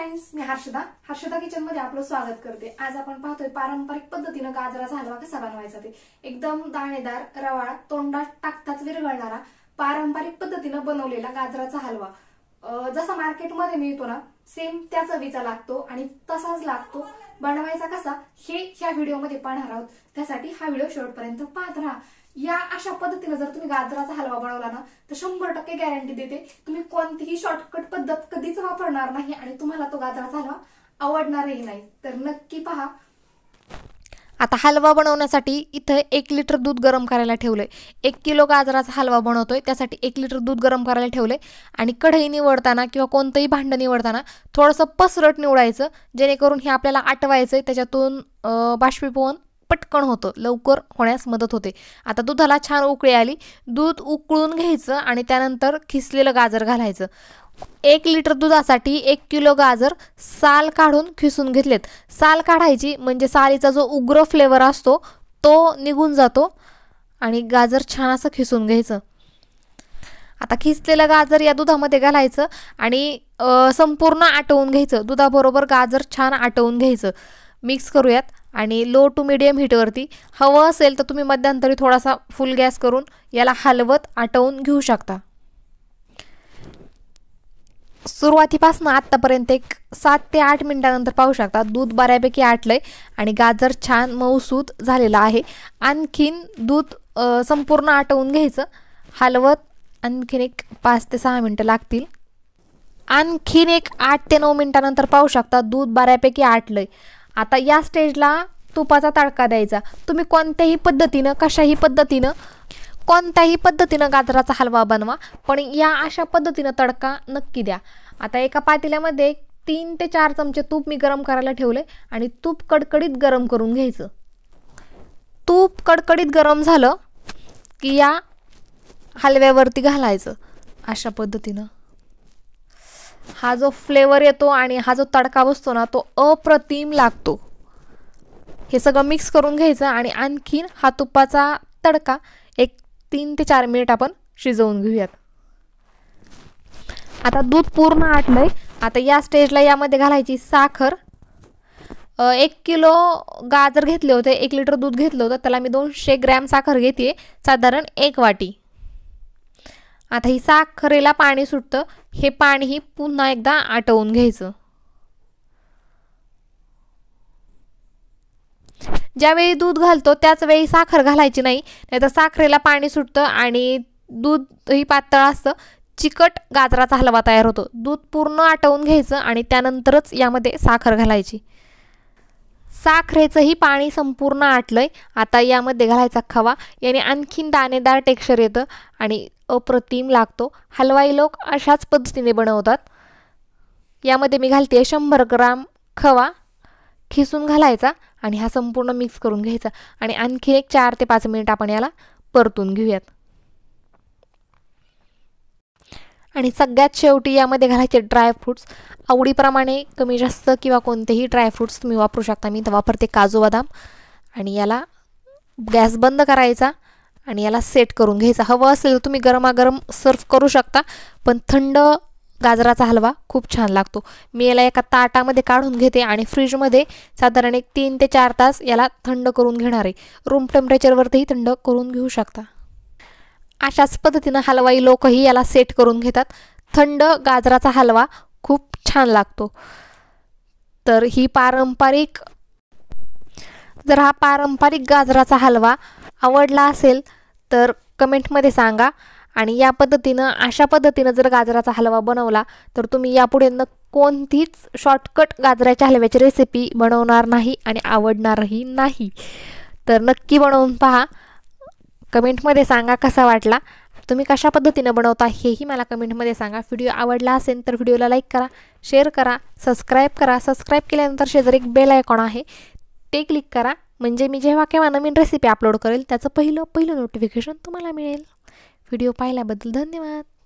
friends मी Harshada Harshada kitchen मध्ये आपलं स्वागत करते आज आपण पाहतोय पारंपरिक पद्धतीनं गाजराचा हलवा कसा बनवायचा ते एकदम दाणेदार रवाळा तोंडात टाकताच विरघळणारा पारंपरिक पद्धतीनं बनवलेला गाजराचा हलवा जसा मार्केटमध्ये मिळतो ना सेम त्या चवीचा लागतो आणि तसाच लागतो बनवायचा कसा हे या व्हिडिओमध्ये पाहणार आहोत त्यासाठी हा व्हिडिओ शेवटपर्यंत पाहत राहा या अशा पद्धतीने जर तुम्ही गाजराचा हलवा बनवला ना तर शंभर टक्के गॅरंटी देते तुम्ही कोणतीही शॉर्टकट पद्धत कधीच वापरणार नाही आणि तुम्हाला तो गाजराचा हलवा आवडणारही नाही तर नक्की पहा आता हलवा बनवण्यासाठी इथं एक लिटर दूध गरम करायला ठेवलंय एक किलो गाजराचा हलवा बनवतोय त्यासाठी एक लिटर दूध गरम करायला ठेवलंय आणि कढई निवडताना किंवा कोणतंही भांडं निवडताना थोडंसं पसरट निवडायचं जेणेकरून हे आपल्याला आटवायचं आहे त्याच्यातून बाष्पीभवन पटकन होतं लवकर होण्यास मदत होते आता दुधाला छान उकळी आली दूध उकळून घ्यायचं आणि त्यानंतर खिसलेलं गाजर घालायचं एक लिटर दुधासाठी एक किलो गाजर साल काढून खिसून घेतलेत साल काढायची म्हणजे सालीचा जो उग्र फ्लेवर असतो तो निघून जातो आणि गाजर छान असं खिसून घ्यायचं आता खिसलेलं गाजर या दुधामध्ये घालायचं आणि संपूर्ण आटवून घ्यायचं दुधाबरोबर गाजर छान आटवून घ्यायचं मिक्स करूयात आणि लो टू मिडियम हीटवरती हवं असेल तर तुम्ही मध्यंतरी थोडासा फुल गॅस करून याला हलवत आटवून घेऊ शकता सुरुवातीपासून आत्तापर्यंत एक सात ते आठ मिनटानंतर पाहू शकता दूध बऱ्यापैकी आटलं आहे आणि गाजर छान मऊसूत झालेला आहे आणखीन दूध संपूर्ण आटवून घ्यायचं हलवत आणखीन एक पाच ते सहा मिनटं लागतील आणखीन एक आठ ते नऊ मिनटानंतर पाहू शकता दूध बऱ्यापैकी आटलं आहे आता या स्टेजला तुपाचा तडका द्यायचा तुम्ही कोणत्याही पद्धतीनं कशाही पद्धतीनं कोणत्याही पद्धतीनं गाजराचा हलवा बनवा पण या अशा पद्धतीनं तडका नक्की द्या आता एका पातेल्यामध्ये तीन ते चार चमचे तूप मी गरम करायला ठेवले आणि तूप कडकडीत गरम करून घ्यायचं तूप कडकडीत गरम झालं की या हलव्यावरती घालायचं अशा पद्धतीनं हा जो फ्लेवर येतो आणि हा जो तडका बसतो ना तो अप्रतिम लागतो हे सगळं मिक्स करून घ्यायचं आणि आणखीन हा तुपाचा तडका एक तीन ते चार मिनिट आपण शिजवून घेऊयात आता दूध पूर्ण आटलंय आता या स्टेजला यामध्ये घालायची साखर एक किलो गाजर घेतले होते एक लिटर दूध घेतलं होतं त्याला मी दोनशे ग्रॅम साखर घेते साधारण एक वाटी आता ही साखरेला पाणी सुटतं हे पाणीही पुन्हा एकदा आटवून घ्यायचं ज्यावेळी दूध घालतो त्याच वेळी साखर घालायची नाही नाहीतर साखरेला पाणी सुटतं आणि दूध ही पातळ असतं चिकट गाजराचा हलवा तयार होतो दूध पूर्ण आटवून घ्यायचं आणि त्यानंतरच यामध्ये साखर घालायची साखरेचंही पाणी संपूर्ण आटलंय आता यामध्ये घालायचा खवा याने आणखीन दाणेदार टेक्स्चर येतं आणि अप्रतिम लागतो हलवाई लोक अशाच पद्धतीने बनवतात यामध्ये मी घालते शंभर ग्राम खवा खिसून घालायचा आणि हा संपूर्ण मिक्स करून घ्यायचा आणि आणखी एक चार ते पाच मिनिट आपण याला परतून घेऊयात आणि सगळ्यात शेवटी यामध्ये घालायचे ड्रायफ्रूट्स आवडीप्रमाणे कमी जास्त किंवा कोणतेही ड्रायफ्रूट्स तुम्ही वापरू शकता मी तर वापरते काजू बदाम आणि याला गॅस बंद करायचा आणि याला सेट करून घ्यायचा हवं असेल तर तुम्ही गरमागरम सर्व करू शकता पण थंड गाजराचा हलवा खूप छान लागतो मी याला एका ताटामध्ये काढून घेते आणि फ्रीजमध्ये साधारण एक तीन ते चार तास याला थंड करून घेणार आहे रूम टेम्परेचरवरतीही थंड करून घेऊ शकता अशाच पद्धतीनं हलवाई लोकही याला सेट करून घेतात थंड गाजराचा हलवा खूप छान लागतो तर ही पारंपरिक जर हा पारंपरिक गाजराचा हलवा आवडला असेल तर कमेंटमध्ये सांगा आणि या पद्धतीनं अशा पद्धतीनं जर गाजराचा हलवा बनवला तर तुम्ही यापुढे न कोणतीच शॉर्टकट गाजराच्या हलव्याची रेसिपी बनवणार नाही आणि आवडणारही नाही तर नक्की बनवून पहा कमेंटमध्ये सांगा कसा वाटला तुम्ही कशा पद्धतीनं बनवता हेही मला कमेंटमध्ये सांगा व्हिडिओ आवडला असेल तर व्हिडिओला लाईक करा शेअर करा सबस्क्राईब करा सबस्क्राईब केल्यानंतर शेजारी एक बेल आयकॉन आहे ते क्लिक करा म्हणजे मी जेव्हा केव्हा नवीन रेसिपी अपलोड करेल त्याचं पहिलं पहिलं नोटिफिकेशन तुम्हाला मिळेल व्हिडिओ पाहिल्याबद्दल धन्यवाद